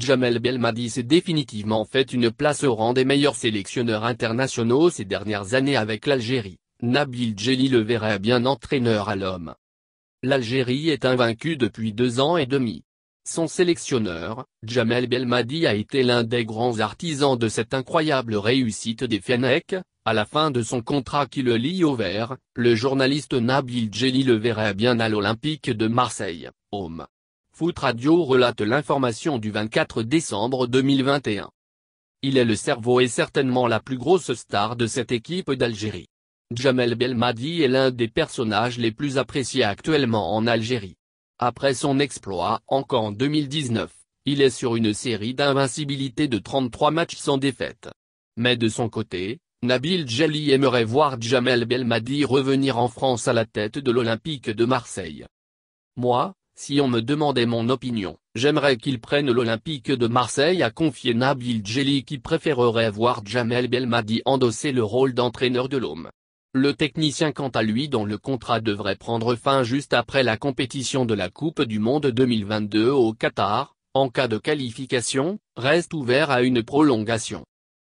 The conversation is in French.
Jamel Belmadi s'est définitivement fait une place au rang des meilleurs sélectionneurs internationaux ces dernières années avec l'Algérie, Nabil Djeli le verrait bien entraîneur à l'homme. L'Algérie est invaincue depuis deux ans et demi. Son sélectionneur, Jamel Belmadi a été l'un des grands artisans de cette incroyable réussite des Fennec, à la fin de son contrat qui le lie au vert, le journaliste Nabil Djeli le verrait bien à l'Olympique de Marseille, Home. Foot Radio relate l'information du 24 décembre 2021. Il est le cerveau et certainement la plus grosse star de cette équipe d'Algérie. Jamel Belmadi est l'un des personnages les plus appréciés actuellement en Algérie. Après son exploit encore en 2019, il est sur une série d'invincibilité de 33 matchs sans défaite. Mais de son côté, Nabil Djeli aimerait voir Jamel Belmadi revenir en France à la tête de l'Olympique de Marseille. Moi, si on me demandait mon opinion, j'aimerais qu'il prenne l'Olympique de Marseille à confier Nabil Djeli qui préférerait voir Jamel Belmadi endosser le rôle d'entraîneur de l'homme. Le technicien quant à lui dont le contrat devrait prendre fin juste après la compétition de la Coupe du Monde 2022 au Qatar, en cas de qualification, reste ouvert à une prolongation.